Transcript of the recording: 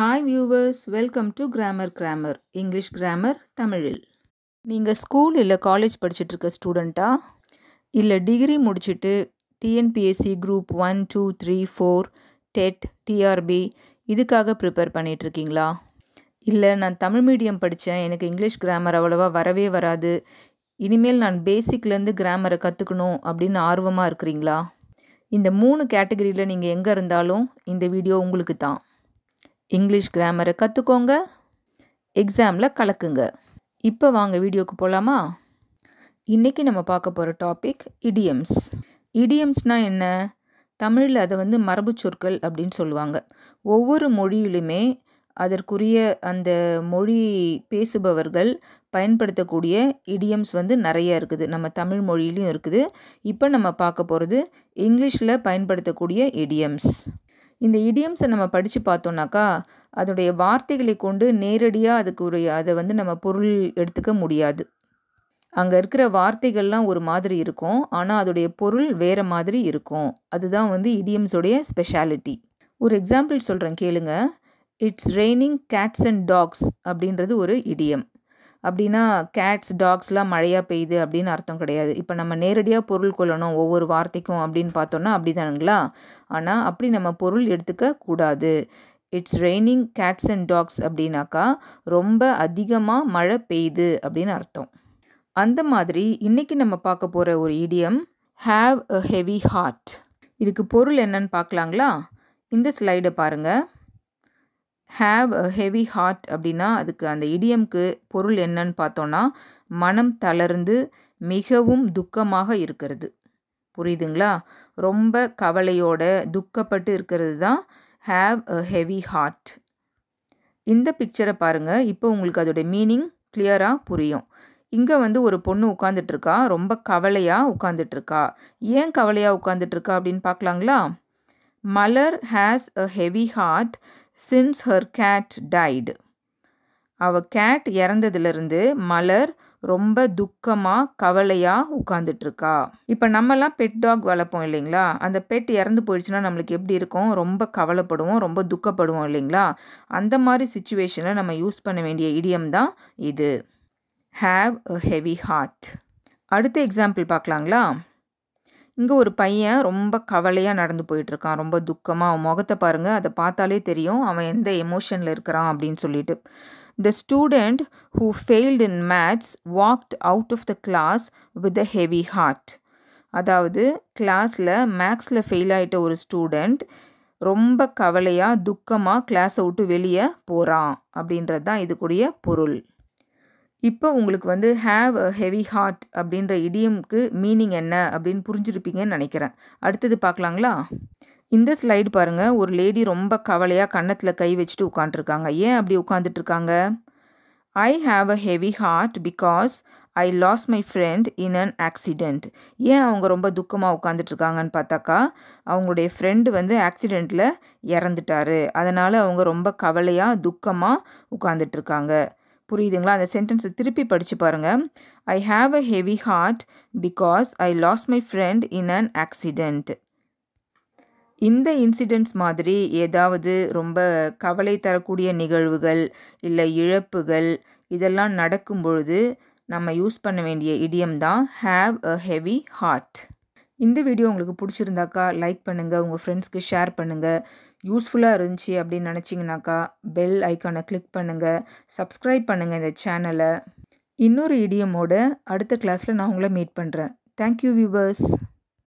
hi viewers welcome to grammar grammar English grammar தமிழில் நீங்கள் school இல்லை காலேஜ் படிச்சுட்ருக்க ஸ்டூடெண்ட்டா இல்லை டிகிரி முடிச்சுட்டு TNPSC group one two three four TET TRB இதுக்காக prepare பண்ணிகிட்ருக்கீங்களா இல்லை நான் தமிழ் மீடியம் படித்தேன் எனக்கு இங்கிலீஷ் கிராமர் அவ்வளோவா வரவே வராது இனிமேல் நான் பேசிக்லேருந்து கிராமரை கற்றுக்கணும் அப்படின்னு ஆர்வமாக இருக்கிறீங்களா இந்த மூணு கேட்டகரியில் நீங்கள் எங்கே இருந்தாலும் இந்த வீடியோ உங்களுக்கு தான் இங்கிலீஷ் கிராமரை கற்றுக்கோங்க எக்ஸாமில் கலக்குங்க இப்போ வாங்க வீடியோக்கு போகலாமா இன்றைக்கி நம்ம பார்க்க போகிற டாபிக் இடியம்ஸ் இடியம்ஸ்னால் என்ன தமிழில் அதை வந்து மரபு சொற்கள் அப்படின்னு சொல்லுவாங்க ஒவ்வொரு மொழியிலுமே அதற்குரிய அந்த மொழி பேசுபவர்கள் பயன்படுத்தக்கூடிய இடியம்ஸ் வந்து நிறைய இருக்குது நம்ம தமிழ் மொழியிலையும் இருக்குது இப்போ நம்ம பார்க்க போகிறது இங்கிலீஷில் பயன்படுத்தக்கூடிய இடியம்ஸ் இந்த இடியம்ஸை நம்ம படித்து பார்த்தோன்னாக்கா அதோடைய வார்த்தைகளை கொண்டு நேரடியாக அதுக்கு உரிய அதை வந்து நம்ம பொருள் எடுத்துக்க முடியாது அங்கே இருக்கிற வார்த்தைகள்லாம் ஒரு மாதிரி இருக்கும் ஆனால் அதோடைய பொருள் வேறு மாதிரி இருக்கும் அதுதான் வந்து இடியம்ஸோடைய ஸ்பெஷாலிட்டி ஒரு எக்ஸாம்பிள் சொல்கிறேன் கேளுங்க it's raining cats and dogs அப்படின்றது ஒரு இடியம் அப்படின்னா கேட்ஸ் டாக்ஸ்லாம் மழையாக பெய்யுது அப்படின்னு அர்த்தம் கிடையாது இப்போ நம்ம நேரடியாக பொருள் கொள்ளணும் ஒவ்வொரு வார்த்தைக்கும் அப்படின்னு பார்த்தோன்னா அப்படி தானுங்களா ஆனால் அப்படி நம்ம பொருள் எடுத்துக்க கூடாது it's raining cats and dogs அப்படின்னாக்கா ரொம்ப அதிகமாக மழை பெய்யுது அப்படின்னு அர்த்தம் அந்த மாதிரி இன்றைக்கி நம்ம பார்க்க போகிற ஒரு idiom have a heavy heart இதுக்கு பொருள் என்னன்னு பார்க்கலாங்களா இந்த ஸ்லைடை பாருங்கள் ஹாவ் அ ஹெவி ஹார்ட் அப்படின்னா அதுக்கு அந்த இடியம்க்கு பொருள் என்னன்னு பார்த்தோன்னா மனம் தளர்ந்து மிகவும் துக்கமாக இருக்கிறது புரியுதுங்களா ரொம்ப கவலையோட துக்கப்பட்டு இருக்கிறது தான் ஹாவ் அ ஹெவி ஹார்ட் இந்த பிக்சரை பாருங்கள் இப்போ உங்களுக்கு அதோடய மீனிங் கிளியராக புரியும் இங்கே வந்து ஒரு பொண்ணு உட்காந்துட்ருக்கா ரொம்ப கவலையாக உட்காந்துட்ருக்கா ஏன் கவலையாக உட்காந்துட்ருக்கா அப்படின்னு பார்க்கலாங்களா Malar has a heavy heart since her cat died அவள் கேட் இறந்ததுலேருந்து மலர் ரொம்ப துக்கமாக கவலையாக உட்காந்துட்ருக்கா இப்போ நம்மலாம் பெட் டாக் வளர்ப்போம் இல்லைங்களா அந்த பெட் இறந்து போயிடுச்சுன்னா நம்மளுக்கு எப்படி இருக்கும் ரொம்ப கவலைப்படுவோம் ரொம்ப துக்கப்படுவோம் இல்லைங்களா அந்த மாதிரி சுச்சுவேஷனில் நம்ம யூஸ் பண்ண வேண்டிய இடியம் தான் இது ஹாவ் அ ஹெவி ஹார்ட் அடுத்த எக்ஸாம்பிள் பார்க்கலாங்களா இங்கே ஒரு பையன் ரொம்ப கவலையாக நடந்து போயிட்டுருக்கான் ரொம்ப துக்கமாக அவன் முகத்தை பாருங்கள் அதை பார்த்தாலே தெரியும் அவன் எந்த எமோஷனில் இருக்கிறான் அப்படின்னு சொல்லிட்டு the student who failed in maths walked out of the class with a heavy heart அதாவது கிளாஸில் மேக்ஸில் ஃபெயில் ஆகிட்ட ஒரு ஸ்டூடெண்ட் ரொம்ப கவலையாக துக்கமாக கிளாஸை விட்டு வெளியே போகிறான் அப்படின்றது தான் இதுக்குரிய பொருள் இப்போ உங்களுக்கு வந்து ஹேவ் அ ஹெவி ஹார்ட் அப்படின்ற இடியம்க்கு மீனிங் என்ன அப்படின்னு புரிஞ்சிருப்பீங்கன்னு நினைக்கிறேன் அடுத்தது பார்க்கலாங்களா இந்த ஸ்லைடு பாருங்கள் ஒரு லேடி ரொம்ப கவலையாக கன்னத்தில் கை வச்சுட்டு உட்காண்ட்ருக்காங்க ஏன் அப்படி உட்காந்துட்ருக்காங்க I have a heavy heart because I loss my friend in an accident ஏன் அவங்க ரொம்ப துக்கமாக உட்காந்துட்ருக்காங்கன்னு பார்த்தாக்கா அவங்களுடைய ஃப்ரெண்டு வந்து ஆக்சிடெண்ட்டில் இறந்துட்டாரு அதனால் அவங்க ரொம்ப கவலையாக துக்கமாக உட்காந்துட்ருக்காங்க புரியுதுங்களா அந்த சென்டென்ஸை திருப்பி படித்து பாருங்கள் I have a heavy heart because I loss my friend in an accident இந்த இன்சிடென்ட்ஸ் மாதிரி ஏதாவது ரொம்ப கவலை தரக்கூடிய நிகழ்வுகள் இல்லை இழப்புகள் இதெல்லாம் நடக்கும் பொழுது நம்ம யூஸ் பண்ண வேண்டிய இடியம் தான் ஹாவ் அ ஹெவி ஹார்ட் இந்த வீடியோ உங்களுக்கு பிடிச்சிருந்தாக்கா லைக் பண்ணுங்கள் உங்கள் ஃப்ரெண்ட்ஸ்க்கு ஷேர் பண்ணுங்கள் யூஸ்ஃபுல்லாக இருந்துச்சு அப்படின்னு நினச்சிங்கனாக்கா பெல் ஐக்கானை கிளிக் பண்ணுங்கள் சப்ஸ்கிரைப் பண்ணுங்கள் இந்த சேனலை இன்னொரு இடியமோட அடுத்த கிளாஸில் நான் உங்களை மீட் பண்ணுறேன் தேங்க்யூ வியூவர்ஸ்